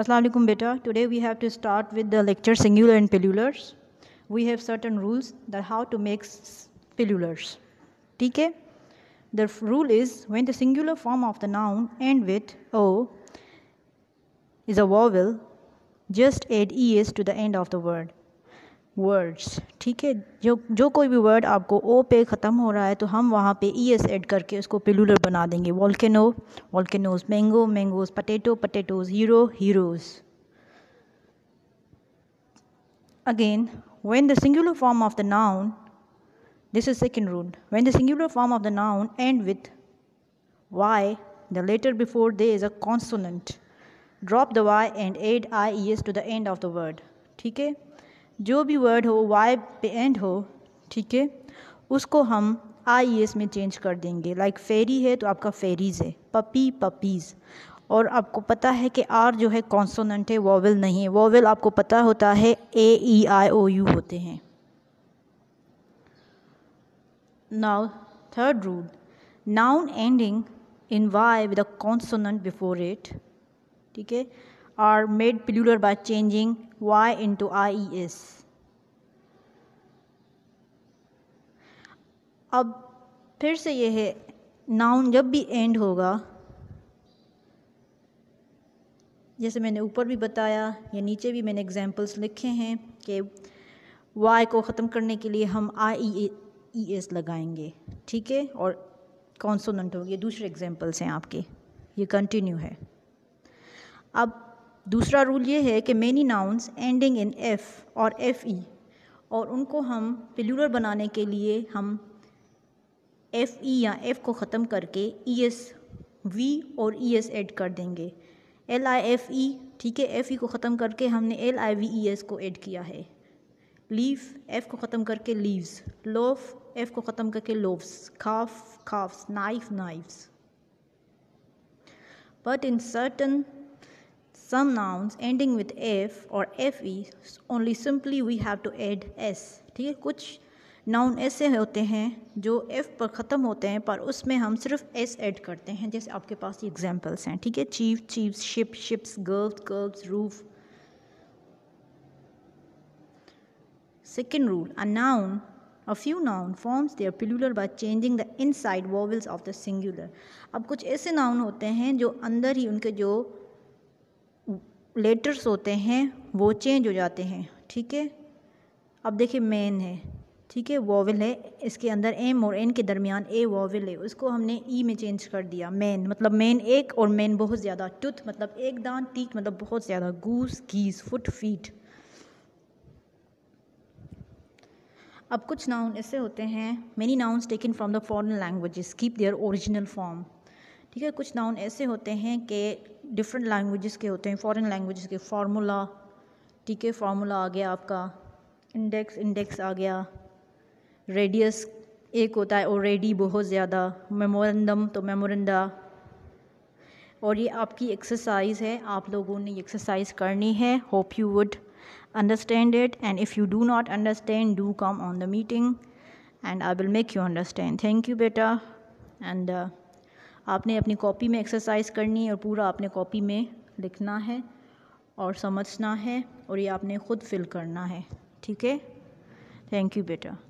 Assalamu alaikum beta. Today we have to start with the lecture singular and pillulars. We have certain rules that how to make pillulars. TK. The rule is when the singular form of the noun end with o is a vowel, just add es to the end of the word. Words ठीक है जो जो कोई भी word आपको ओ पे ख़त्म हो रहा है तो हम वहाँ पे ई एस एड करके उसको पिलुलर बना देंगे volcano volcanoes mango mangoes potato potatoes hero heroes again when the singular form of the noun this is second rule when the singular form of the noun end with Y the letter before they is a consonant drop the Y and add I E S to the end of the word ठीक है जो भी word हो Y पे and हो ठीक है उसको हम आई एस e में चेंज कर देंगे लाइक फेरी है तो आपका फेरीज है पपी पपीज़ और आपको पता है कि आर जो है कॉन्सोनेंट है वॉवल नहीं है वॉवल आपको पता होता है ए ई आई ओ यू होते हैं now third rule noun ending in Y with a consonant before it ठीक है are made plural by changing y into ies. अब फिर से यह है नाउन जब भी एंड होगा जैसे मैंने ऊपर भी बताया या नीचे भी मैंने एग्जांपल्स लिखे हैं कि वाई को ख़त्म करने के लिए हम आई ई एस लगाएंगे ठीक है और कॉन्सोनेंट होगी दूसरे एग्जांपल्स हैं आपके ये कंटिन्यू है अब दूसरा रूल ये है कि many nouns ending in F और एफ़ ई और उनको हम पेल्यूलर बनाने के लिए हम एफ़ ई या एफ़ को ख़त्म करके ई एस वी और ई एस एड कर देंगे एल आई एफ़ ई ठीक है एफ़ ई को ख़त्म करके हमने L I V E S को एड किया है लीफ एफ़ को ख़त्म करके लीव्स लोफ एफ़ को ख़त्म करके loaves calf calves knife knives but in certain some nouns ending with f or fe only simply we have to add s ठीक है कुछ नाउन ऐसे होते हैं जो एफ पर ख़त्म होते हैं पर उसमें हम सिर्फ एस ऐड करते हैं जैसे आपके पास एग्जाम्पल्स हैं ठीक है चीफ चीव ship ships girl girls roof second rule a noun a few noun forms their plural by changing the inside side vowels of the singular अब कुछ ऐसे नाउन होते हैं जो अंदर ही उनके जो लेटर्स होते हैं वो चेंज हो जाते हैं ठीक है अब देखिए मेन है ठीक है वॉवल है इसके अंदर एम और एन के दरमियान ए वॉवल है उसको हमने ई e में चेंज कर दिया मेन मतलब मेन एक और मैन बहुत ज़्यादा टुथ मतलब एक दान टीक मतलब बहुत ज़्यादा गूस गीस फुट फीट अब कुछ नाउन ऐसे होते हैं many nouns taken from the foreign language keep their original form ठीक है कुछ नाउन ऐसे होते हैं कि डिफरेंट लैंग्वेजेस के होते हैं फॉरेन लैंग्वेजेस के फार्मूला ठीक है फार्मूला आ गया आपका इंडेक्स इंडेक्स आ गया रेडियस एक होता है रेडी बहुत ज़्यादा मेमोरेंडम तो मेमोरेंडा और ये आपकी एक्सरसाइज है आप लोगों ने ये एक्सरसाइज करनी है hope you would understand it and if you do not understand do come on the meeting and I will make you understand thank you बेटा एंड uh, आपने अपनी कॉपी में एक्सरसाइज करनी है और पूरा आपने कॉपी में लिखना है और समझना है और ये आपने ख़ुद फिल करना है ठीक है थैंक यू बेटा